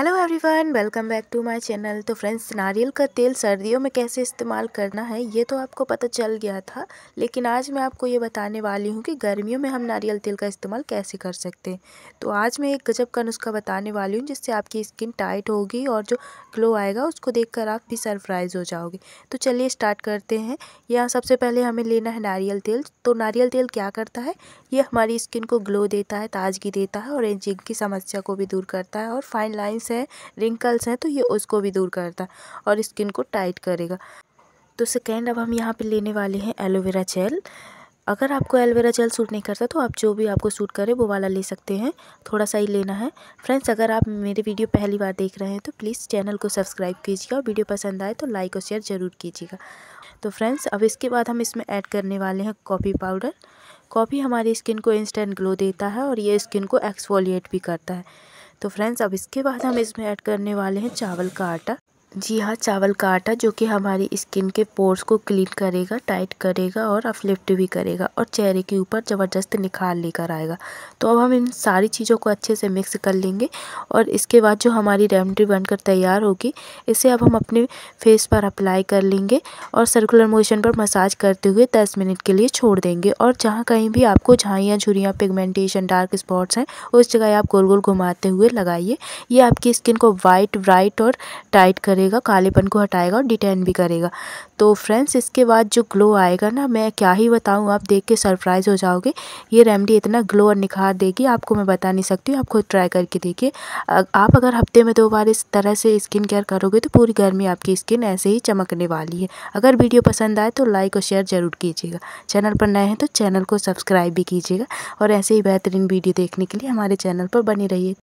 hello everyone welcome back to my channel तो friends नारियल का तेल सर्दियों में कैसे इस्तेमाल करना है ये तो आपको पता चल गया था लेकिन आज मैं आपको ये बताने वाली हूँ कि गर्मियों में हम नारियल तेल का इस्तेमाल कैसे कर सकते हैं तो आज मैं एक गजब का नुस्खा बताने वाली हूँ जिससे आपकी स्किन टाइट होगी और जो ग्लो आएगा उसको देख आप भी सरप्राइज़ हो जाओगे तो चलिए स्टार्ट करते हैं यहाँ सबसे पहले हमें लेना है नारियल तेल तो नारियल तेल क्या करता है ये हमारी स्किन को ग्लो देता है ताजगी देता है और एजिंग की समस्या को भी दूर करता है और फाइन लाइन है रिंकल्स हैं तो ये उसको भी दूर करता है और स्किन को टाइट करेगा तो सेकेंड अब हम यहाँ पर लेने वाले हैं एलोवेरा जेल अगर आपको एलोवेरा जेल सूट नहीं करता तो आप जो भी आपको सूट करे वो वाला ले सकते हैं थोड़ा सा ही लेना है फ्रेंड्स अगर आप मेरे वीडियो पहली बार देख रहे हैं तो प्लीज़ चैनल को सब्सक्राइब कीजिएगा और वीडियो पसंद आए तो लाइक और शेयर ज़रूर कीजिएगा तो फ्रेंड्स अब इसके बाद हम इसमें ऐड करने वाले हैं कॉफ़ी पाउडर कॉफ़ी हमारी स्किन को इंस्टेंट ग्लो देता है और ये स्किन को एक्सफोलिएट भी करता है तो फ्रेंड्स अब इसके बाद हम इसमें ऐड करने वाले हैं चावल का आटा जी हाँ चावल का आटा जो कि हमारी स्किन के पोर्स को क्लीन करेगा टाइट करेगा और अपलिफ्ट भी करेगा और चेहरे के ऊपर ज़बरदस्त निखार लेकर आएगा तो अब हम इन सारी चीज़ों को अच्छे से मिक्स कर लेंगे और इसके बाद जो हमारी रेमडी बनकर तैयार होगी इसे अब हम अपने फेस पर अप्लाई कर लेंगे और सर्कुलर मोशन पर मसाज करते हुए दस मिनट के लिए छोड़ देंगे और जहाँ कहीं भी आपको झाइयाँ झुरियाँ पिगमेंटेशन डार्क स्पॉट्स हैं उस जगह आप गोल गोल घुमाते हुए लगाइए ये आपकी स्किन को वाइट ब्राइट और टाइट करेगा कालेपन को हटाएगा और डिटेन भी करेगा तो फ्रेंड्स इसके बाद जो ग्लो आएगा ना मैं क्या ही बताऊँ आप देख के सरप्राइज़ हो जाओगे ये रेमडी इतना ग्लो और निखार देगी आपको मैं बता नहीं सकती आप खुद ट्राई करके देखिए आप अगर हफ्ते में दो बार इस तरह से स्किन केयर करोगे तो पूरी गर्मी आपकी स्किन ऐसे ही चमकने वाली है अगर वीडियो पसंद आए तो लाइक और शेयर ज़रूर कीजिएगा चैनल पर नए हैं तो चैनल को सब्सक्राइब भी कीजिएगा और ऐसे ही बेहतरीन वीडियो देखने के लिए हमारे चैनल पर बने रहिए